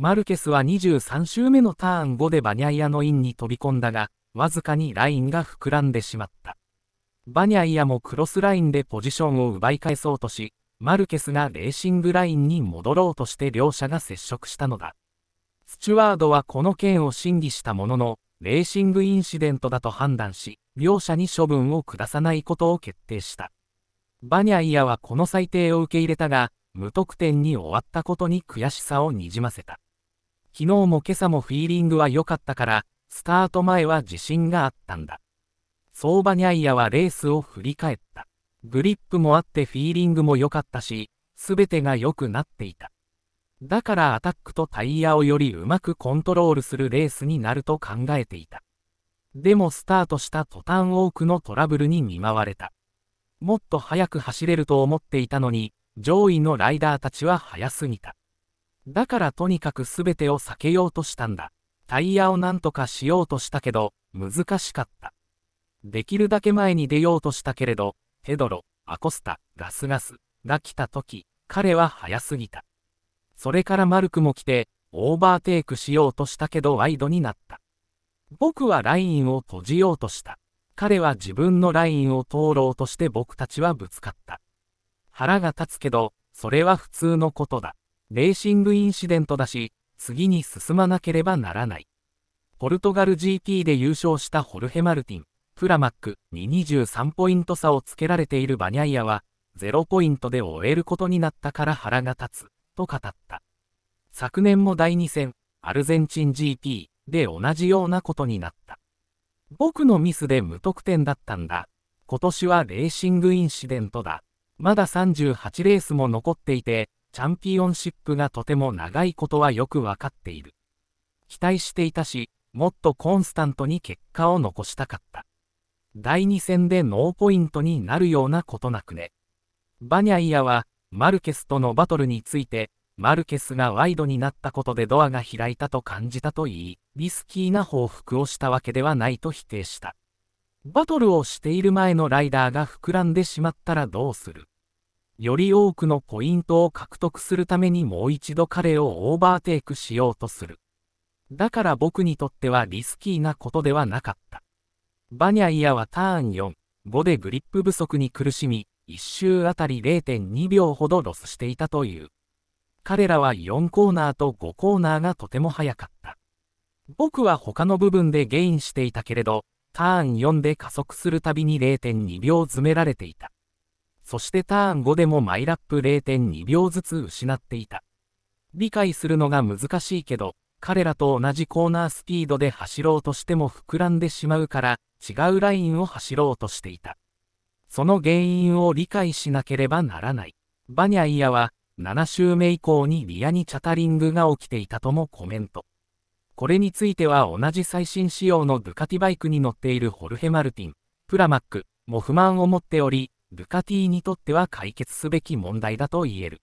マルケスは23周目のターン5でバニャイアのインに飛び込んだが、わずかにラインが膨らんでしまった。バニャイアもクロスラインでポジションを奪い返そうとし、マルケスがレーシングラインに戻ろうとして両者が接触したのだ。スチュワードはこの件を審議したものの、レーシングインシデントだと判断し、両者に処分を下さないことを決定した。バニャイアはこの裁定を受け入れたが、無得点に終わったことに悔しさをにじませた。昨日も今朝もフィーリングは良かったから、スタート前は自信があったんだ。相場ニャイヤはレースを振り返った。グリップもあってフィーリングも良かったし、すべてが良くなっていた。だからアタックとタイヤをよりうまくコントロールするレースになると考えていた。でもスタートした途端多くのトラブルに見舞われた。もっと速く走れると思っていたのに、上位のライダーたちは速すぎた。だからとにかく全てを避けようとしたんだ。タイヤをなんとかしようとしたけど、難しかった。できるだけ前に出ようとしたけれど、ペドロ、アコスタ、ガスガスが来た時、彼は早すぎた。それからマルクも来て、オーバーテイクしようとしたけどワイドになった。僕はラインを閉じようとした。彼は自分のラインを通ろうとして僕たちはぶつかった。腹が立つけど、それは普通のことだ。レーシングインシデントだし、次に進まなければならない。ポルトガル GP で優勝したホルヘ・マルティン、プラマックに23ポイント差をつけられているバニャイアは、0ポイントで終えることになったから腹が立つ、と語った。昨年も第2戦、アルゼンチン GP で同じようなことになった。僕のミスで無得点だったんだ。今年はレーシングインシデントだ。まだ38レースも残っていて、チャンピオンシップがとても長いことはよくわかっている。期待していたし、もっとコンスタントに結果を残したかった。第2戦でノーポイントになるようなことなくね。バニャイアは、マルケスとのバトルについて、マルケスがワイドになったことでドアが開いたと感じたと言い、リスキーな報復をしたわけではないと否定した。バトルをしている前のライダーが膨らんでしまったらどうするより多くのポイントを獲得するためにもう一度彼をオーバーテイクしようとする。だから僕にとってはリスキーなことではなかった。バニャイヤはターン4、5でグリップ不足に苦しみ、1周あたり0.2秒ほどロスしていたという。彼らは4コーナーと5コーナーがとても速かった。僕は他の部分でゲインしていたけれど、ターン4で加速するたびに0.2秒詰められていた。そしてターン5でもマイラップ0.2秒ずつ失っていた。理解するのが難しいけど、彼らと同じコーナースピードで走ろうとしても膨らんでしまうから、違うラインを走ろうとしていた。その原因を理解しなければならない。バニャイヤは、7週目以降にリアにチャタリングが起きていたともコメント。これについては同じ最新仕様のドゥカティバイクに乗っているホルヘ・マルティン、プラマックも不満を持っており、ルカティにとっては解決すべき問題だと言える。